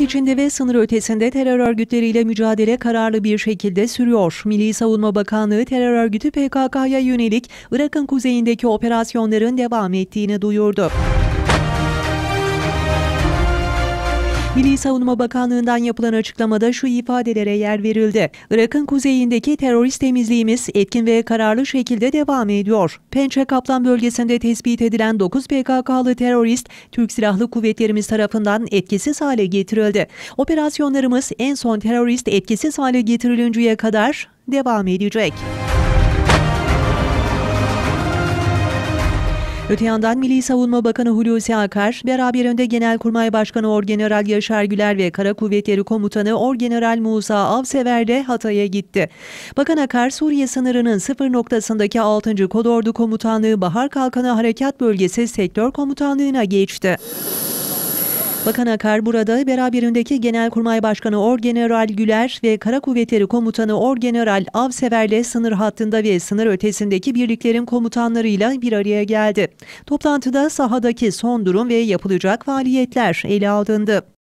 Yurt içinde ve sınır ötesinde terör örgütleriyle mücadele kararlı bir şekilde sürüyor. Milli Savunma Bakanlığı terör örgütü PKK'ya yönelik Irak'ın kuzeyindeki operasyonların devam ettiğini duyurdu. Milli Savunma Bakanlığı'ndan yapılan açıklamada şu ifadelere yer verildi. Irak'ın kuzeyindeki terörist temizliğimiz etkin ve kararlı şekilde devam ediyor. Pençe Kaplan bölgesinde tespit edilen 9 PKK'lı terörist Türk Silahlı Kuvvetlerimiz tarafından etkisiz hale getirildi. Operasyonlarımız en son terörist etkisiz hale getirilinceye kadar devam edecek. Öte yandan Milli Savunma Bakanı Hulusi Akar, beraberinde Genelkurmay Başkanı Orgeneral Yaşar Güler ve Kara Kuvvetleri Komutanı Orgeneral Musa Avsever de Hatay'a gitti. Bakan Akar, Suriye sınırının sıfır noktasındaki 6. Kolordu Komutanlığı Bahar Kalkanı Harekat Bölgesi Sektör Komutanlığı'na geçti. Bakan Akar burada beraberindeki Genelkurmay Başkanı Orgeneral Güler ve Kara Kuvvetleri Komutanı Orgeneral Avsever'le sınır hattında ve sınır ötesindeki birliklerin komutanlarıyla bir araya geldi. Toplantıda sahadaki son durum ve yapılacak faaliyetler ele alındı.